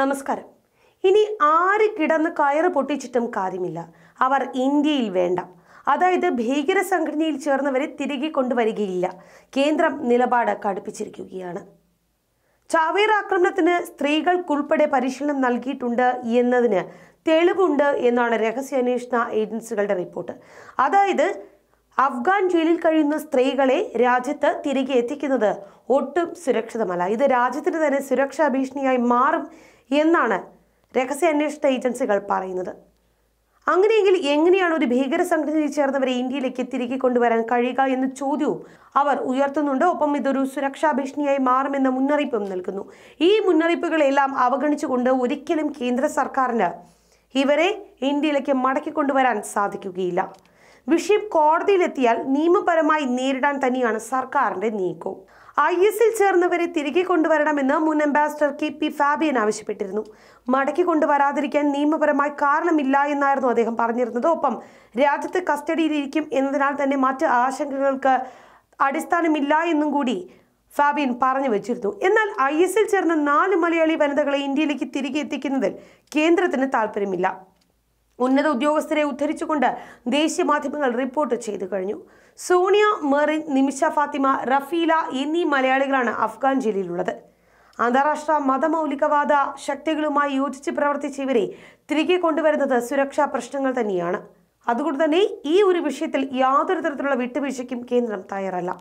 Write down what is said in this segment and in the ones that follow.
നമസ്കാരം ഇനി ആര് കിടന്ന് കയറ് പൊട്ടിച്ചിട്ടും കാര്യമില്ല അവർ ഇന്ത്യയിൽ വേണ്ട അതായത് ഭീകര സംഘടനയിൽ ചേർന്നവരെ തിരികെ കൊണ്ടുവരികയില്ല കേന്ദ്രം നിലപാട് കടുപ്പിച്ചിരിക്കുകയാണ് ചാവേർ ആക്രമണത്തിന് സ്ത്രീകൾക്കുൾപ്പെടെ പരിശീലനം നൽകിയിട്ടുണ്ട് എന്നതിന് തെളിവുണ്ട് എന്നാണ് രഹസ്യാന്വേഷണ ഏജൻസികളുടെ റിപ്പോർട്ട് അതായത് അഫ്ഗാൻ ജയിലിൽ കഴിയുന്ന സ്ത്രീകളെ രാജ്യത്ത് തിരികെ എത്തിക്കുന്നത് ഒട്ടും സുരക്ഷിതമല്ല ഇത് രാജ്യത്തിന് തന്നെ സുരക്ഷാ ഭീഷണിയായി മാറും എന്നാണ് അന്വേഷണ ഏജൻസികൾ പറയുന്നത് അങ്ങനെയെങ്കിൽ എങ്ങനെയാണ് ഒരു ഭീകര സംഘടനയിൽ ചേർന്നവരെ ഇന്ത്യയിലേക്ക് തിരികെ കൊണ്ടുവരാൻ കഴിയുക എന്ന ചോദ്യവും അവർ ഉയർത്തുന്നുണ്ട് ഒപ്പം ഇതൊരു സുരക്ഷാ ഭീഷണിയായി മാറുമെന്ന മുന്നറിയിപ്പും നൽകുന്നു ഈ മുന്നറിയിപ്പുകളെല്ലാം അവഗണിച്ചുകൊണ്ട് ഒരിക്കലും കേന്ദ്ര സർക്കാരിന് ഇവരെ ഇന്ത്യയിലേക്ക് മടക്കി കൊണ്ടുവരാൻ സാധിക്കുകയില്ല വിഷയം കോടതിയിലെത്തിയാൽ നിയമപരമായി നേരിടാൻ തന്നെയാണ് സർക്കാരിന്റെ നീക്കവും ഐ എസിൽ ചേർന്നവരെ തിരികെ കൊണ്ടുവരണമെന്ന് മുൻ അംബാസിഡർ കെ പി ഫാബിയൻ ആവശ്യപ്പെട്ടിരുന്നു മടക്കി കൊണ്ടുവരാതിരിക്കാൻ നിയമപരമായി കാരണമില്ല എന്നായിരുന്നു അദ്ദേഹം പറഞ്ഞിരുന്നത് ഒപ്പം രാജ്യത്ത് കസ്റ്റഡിയിലിരിക്കും എന്നതിനാൽ തന്നെ മറ്റ് ആശങ്കകൾക്ക് അടിസ്ഥാനമില്ല എന്നും കൂടി ഫാബിയൻ പറഞ്ഞു വെച്ചിരുന്നു എന്നാൽ ഐ എസിൽ ചേർന്ന നാല് മലയാളി വനിതകളെ ഇന്ത്യയിലേക്ക് തിരികെ എത്തിക്കുന്നതിൽ കേന്ദ്രത്തിന് താല്പര്യമില്ല ഉന്നത ഉദ്യോഗസ്ഥരെ ഉദ്ധരിച്ചുകൊണ്ട് ദേശീയ മാധ്യമങ്ങൾ റിപ്പോർട്ട് ചെയ്തു കഴിഞ്ഞു സോണിയ മെറിൻ നിമിഷ ഫാത്തിമ റഫീല എന്നീ മലയാളികളാണ് അഫ്ഗാൻ ജയിലിലുള്ളത് അന്താരാഷ്ട്ര മതമൗലികവാദ ശക്തികളുമായി യോജിച്ച് പ്രവർത്തിച്ച ഇവരെ തിരികെ കൊണ്ടുവരുന്നത് സുരക്ഷാ പ്രശ്നങ്ങൾ തന്നെയാണ് അതുകൊണ്ട് തന്നെ ഈ ഒരു വിഷയത്തിൽ യാതൊരു തരത്തിലുള്ള വിട്ടുവീഴ്ചയ്ക്കും കേന്ദ്രം തയ്യാറല്ല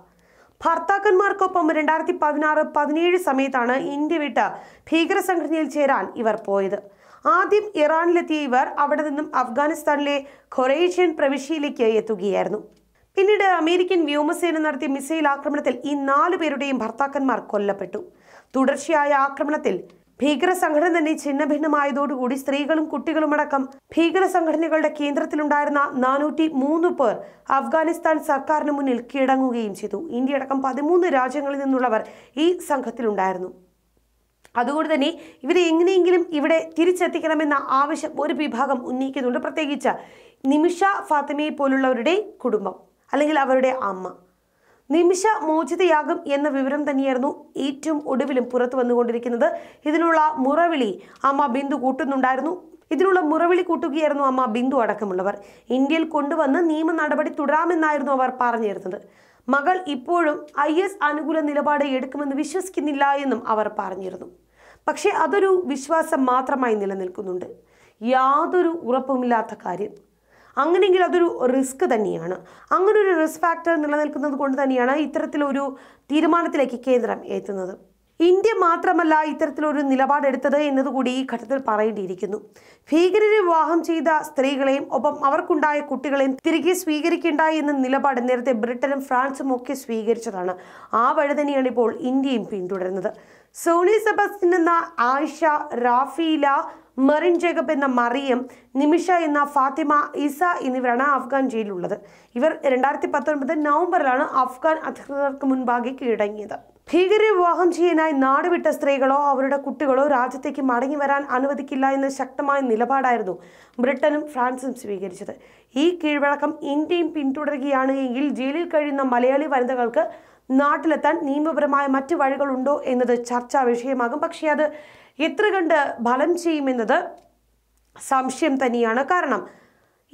ഭർത്താക്കന്മാർക്കൊപ്പം രണ്ടായിരത്തി പതിനാറ് പതിനേഴ് സമയത്താണ് ഇന്ത്യ വിട്ട് ഭീകര സംഘടനയിൽ ചേരാൻ ഇവർ പോയത് ആദ്യം ഇറാനിലെത്തിയ ഇവർ അവിടെ നിന്നും അഫ്ഗാനിസ്ഥാനിലെ ഖൊറേഷ്യൻ പ്രവിശ്യയിലേക്ക് എത്തുകയായിരുന്നു പിന്നീട് അമേരിക്കൻ വ്യോമസേന നടത്തിയ മിസൈൽ ആക്രമണത്തിൽ ഈ നാലു പേരുടെയും ഭർത്താക്കന്മാർ കൊല്ലപ്പെട്ടു തുടർച്ചയായ ആക്രമണത്തിൽ ഭീകര സംഘടന തന്നെ ഭിന്നമായതോടുകൂടി സ്ത്രീകളും കുട്ടികളുമടക്കം ഭീകര സംഘടനകളുടെ കേന്ദ്രത്തിലുണ്ടായിരുന്ന നാനൂറ്റി മൂന്ന് പേർ അഫ്ഗാനിസ്ഥാൻ സർക്കാരിന് മുന്നിൽ കീഴടങ്ങുകയും ചെയ്തു ഇന്ത്യയടക്കം പതിമൂന്ന് രാജ്യങ്ങളിൽ നിന്നുള്ളവർ ഈ സംഘത്തിലുണ്ടായിരുന്നു അതുകൊണ്ട് തന്നെ ഇവരെ എങ്ങനെയെങ്കിലും ഇവിടെ തിരിച്ചെത്തിക്കണമെന്ന ആവശ്യം ഒരു വിഭാഗം ഉന്നയിക്കുന്നുണ്ട് പ്രത്യേകിച്ച് നിമിഷ ഫാത്തിമയെ പോലുള്ളവരുടെ കുടുംബം അല്ലെങ്കിൽ അവരുടെ അമ്മ നിമിഷ മോചിതയാകും എന്ന വിവരം തന്നെയായിരുന്നു ഏറ്റവും ഒടുവിലും പുറത്തു വന്നുകൊണ്ടിരിക്കുന്നത് ഇതിനുള്ള മുറവിളി അമ്മ ബിന്ദു കൂട്ടുന്നുണ്ടായിരുന്നു ഇതിനുള്ള മുറവിളി കൂട്ടുകയായിരുന്നു അമ്മ ബിന്ദു അടക്കമുള്ളവർ ഇന്ത്യയിൽ കൊണ്ടുവന്ന് നിയമ നടപടി തുടരാമെന്നായിരുന്നു അവർ പറഞ്ഞിരുന്നത് മകൾ ഇപ്പോഴും ഐ എസ് അനുകൂല നിലപാട് എടുക്കുമെന്ന് വിശ്വസിക്കുന്നില്ല എന്നും അവർ പറഞ്ഞിരുന്നു പക്ഷേ അതൊരു വിശ്വാസം മാത്രമായി നിലനിൽക്കുന്നുണ്ട് യാതൊരു ഉറപ്പുമില്ലാത്ത കാര്യം അങ്ങനെയെങ്കിൽ അതൊരു റിസ്ക് തന്നെയാണ് അങ്ങനെ ഒരു റിസ്ക് ഫാക്ടർ നിലനിൽക്കുന്നത് കൊണ്ട് തന്നെയാണ് ഇത്തരത്തിലൊരു തീരുമാനത്തിലേക്ക് കേന്ദ്രം എത്തുന്നത് ഇന്ത്യ മാത്രമല്ല ഇത്തരത്തിലൊരു നിലപാടെടുത്തത് എന്നതുകൂടി ഈ ഘട്ടത്തിൽ പറയേണ്ടിയിരിക്കുന്നു ഭീകരരെ വിവാഹം ചെയ്ത സ്ത്രീകളെയും ഒപ്പം അവർക്കുണ്ടായ കുട്ടികളെയും തിരികെ സ്വീകരിക്കേണ്ട എന്ന നിലപാട് നേരത്തെ ബ്രിട്ടനും ഫ്രാൻസും ഒക്കെ സ്വീകരിച്ചതാണ് ആ വഴി തന്നെയാണ് ഇപ്പോൾ ഇന്ത്യയും പിന്തുടരുന്നത് സോണി സബസ്റ്റിൻ എന്ന ആയിഷ റാഫീല മെറിൻ ജേക്കബ് എന്ന മറിയം നിമിഷ എന്ന ഫാത്തിമ ഇസ എന്നിവരാണ് അഫ്ഗാൻ ജയിലിലുള്ളത് ഇവർ രണ്ടായിരത്തി പത്തൊൻപത് നവംബറിലാണ് അഫ്ഗാൻ അധികൃതർക്ക് മുൻപാകെ കീഴടങ്ങിയത് ഭീകരെ വിവാഹം ചെയ്യാനായി നാടുവിട്ട സ്ത്രീകളോ അവരുടെ കുട്ടികളോ രാജ്യത്തേക്ക് മടങ്ങി വരാൻ അനുവദിക്കില്ല എന്ന ശക്തമായ നിലപാടായിരുന്നു ബ്രിട്ടനും ഫ്രാൻസും സ്വീകരിച്ചത് ഈ കീഴ്വഴക്കം ഇന്ത്യയും പിന്തുടരുകയാണ് എങ്കിൽ ജയിലിൽ കഴിയുന്ന മലയാളി വനിതകൾക്ക് നാട്ടിലെത്താൻ നിയമപരമായ മറ്റ് വഴികളുണ്ടോ എന്നത് ചർച്ചാ വിഷയമാകും പക്ഷേ അത് എത്ര കണ്ട് ഫലം ചെയ്യുമെന്നത് സംശയം തന്നെയാണ് കാരണം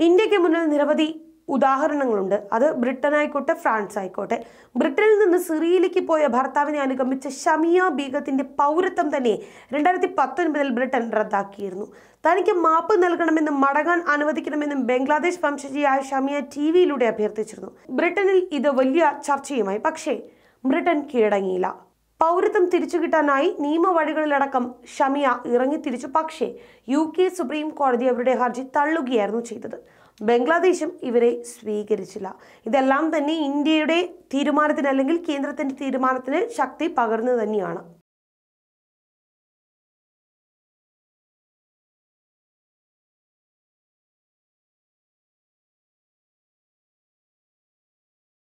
ഇന്ത്യക്ക് മുന്നിൽ നിരവധി ഉദാഹരണങ്ങളുണ്ട് അത് ബ്രിട്ടൻ ആയിക്കോട്ടെ ഫ്രാൻസ് ആയിക്കോട്ടെ ബ്രിട്ടനിൽ നിന്ന് സിറിയയിലേക്ക് പോയ ഭർത്താവിനെ അനുഗമിച്ച ഷമിയ ബീഗത്തിന്റെ പൗരത്വം തന്നെ രണ്ടായിരത്തി പത്തൊൻപതിൽ ബ്രിട്ടൻ റദ്ദാക്കിയിരുന്നു തനിക്ക് മാപ്പ് നൽകണമെന്നും മടങ്ങാൻ അനുവദിക്കണമെന്നും ബംഗ്ലാദേശ് വംശജിയായ ഷമിയ ടി വിയിലൂടെ അഭ്യർത്ഥിച്ചിരുന്നു ബ്രിട്ടനിൽ ഇത് വലിയ ചർച്ചയുമായി പക്ഷേ ബ്രിട്ടൻ കീഴടങ്ങിയില്ല പൗരത്വം തിരിച്ചു കിട്ടാനായി നിയമവഴികളിലടക്കം ഷമിയ ഇറങ്ങിത്തിരിച്ചു പക്ഷേ യു കെ സുപ്രീം കോടതി അവരുടെ ഹർജി തള്ളുകയായിരുന്നു ചെയ്തത് ബംഗ്ലാദേശും ഇവരെ സ്വീകരിച്ചില്ല ഇതെല്ലാം തന്നെ ഇന്ത്യയുടെ തീരുമാനത്തിന് അല്ലെങ്കിൽ കേന്ദ്രത്തിൻ്റെ തീരുമാനത്തിന് ശക്തി പകർന്നു തന്നെയാണ്